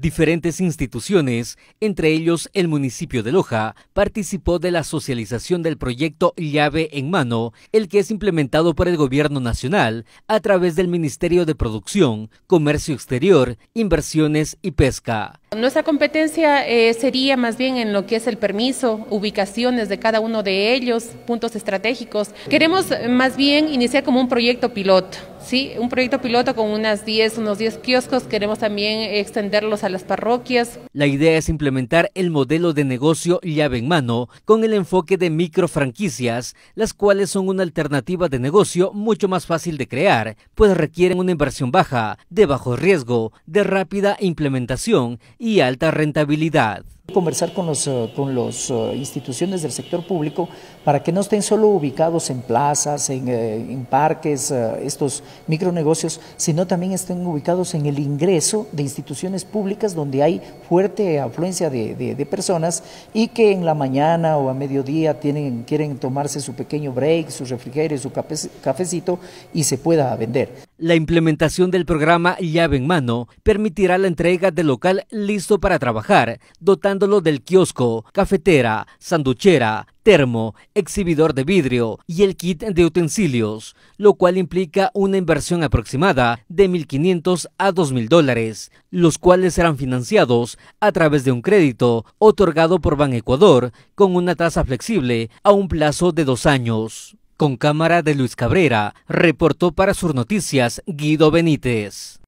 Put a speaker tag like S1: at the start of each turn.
S1: Diferentes instituciones, entre ellos el municipio de Loja, participó de la socialización del proyecto Llave en Mano, el que es implementado por el gobierno nacional a través del Ministerio de Producción, Comercio Exterior, Inversiones y Pesca.
S2: Nuestra competencia eh, sería más bien en lo que es el permiso, ubicaciones de cada uno de ellos, puntos estratégicos. Queremos eh, más bien iniciar como un proyecto piloto Sí, un proyecto piloto con unas 10, unos 10 kioscos, queremos también extenderlos a las parroquias.
S1: La idea es implementar el modelo de negocio llave en mano con el enfoque de microfranquicias, las cuales son una alternativa de negocio mucho más fácil de crear, pues requieren una inversión baja, de bajo riesgo, de rápida implementación y alta rentabilidad. Conversar con las eh, con
S3: los, eh, instituciones del sector público para que no estén solo ubicados en plazas, en, eh, parques, estos micronegocios, sino también estén ubicados en el ingreso de instituciones públicas donde hay fuerte afluencia de, personas y que en la mañana o a mediodía tienen, quieren tomarse su pequeño break, su refrigerio, su
S1: cafecito y se pueda vender. La implementación del programa Llave en Mano permitirá la entrega del local listo para trabajar, dotándolo del kiosco, cafetera, sanduchera, termo, exhibidor de vidrio y el kit de utensilios, lo cual implica una inversión aproximada de 1.500 a 2.000 dólares, los cuales serán financiados a través de un crédito otorgado por Ban Ecuador con una tasa flexible a un plazo de dos años. Con cámara de Luis Cabrera, reportó para Sur Noticias Guido Benítez.